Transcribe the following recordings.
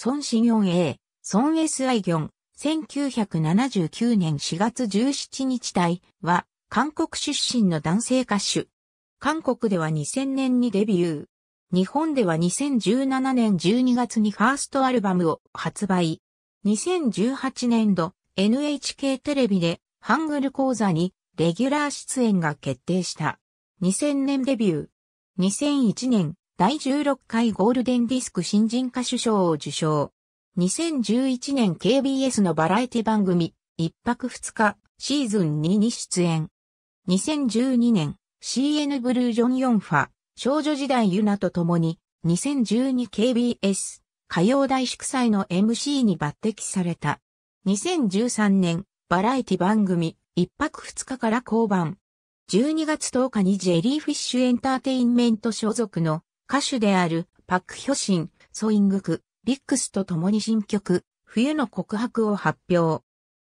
孫子行 A、孫 SI 行、1979年4月17日体は、韓国出身の男性歌手。韓国では2000年にデビュー。日本では2017年12月にファーストアルバムを発売。2018年度 NHK テレビでハングル講座にレギュラー出演が決定した。2000年デビュー。2001年第16回ゴールデンディスク新人歌手賞を受賞。2011年 KBS のバラエティ番組、一泊二日、シーズン2に出演。2012年、CN ブルージョン・ヨンファ、少女時代ユナと共に、2012KBS 歌謡大祝祭の MC に抜擢された。2013年、バラエティ番組、一泊二日から降板。12月10日にジェリーフィッシュエンターテインメント所属の歌手であるパクヒョシン、ソイングク、ビックスと共に新曲、冬の告白を発表。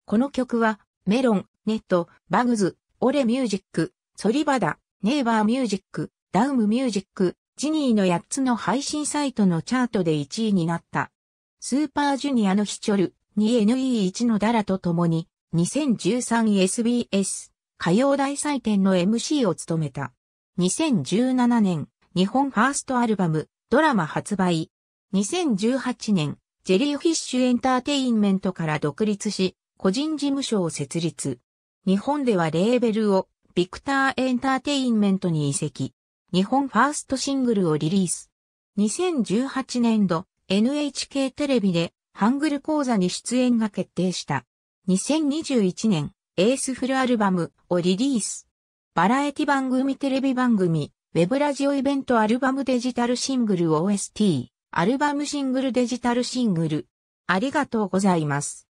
この曲は、メロン、ネット、バグズ、オレミュージック、ソリバダ、ネイバーミュージック、ダウムミュージック、ジニーの8つの配信サイトのチャートで1位になった。スーパージュニアのヒチョル、2NE1 のダラと共に、2013SBS 歌謡大祭典の MC を務めた。2017年、日本ファーストアルバム、ドラマ発売。2018年、ジェリーフィッシュエンターテインメントから独立し、個人事務所を設立。日本ではレーベルを、ビクターエンターテインメントに移籍。日本ファーストシングルをリリース。2018年度、NHK テレビで、ハングル講座に出演が決定した。2021年、エースフルアルバムをリリース。バラエティ番組テレビ番組、ウェブラジオイベントアルバムデジタルシングル OST、アルバムシングルデジタルシングル。ありがとうございます。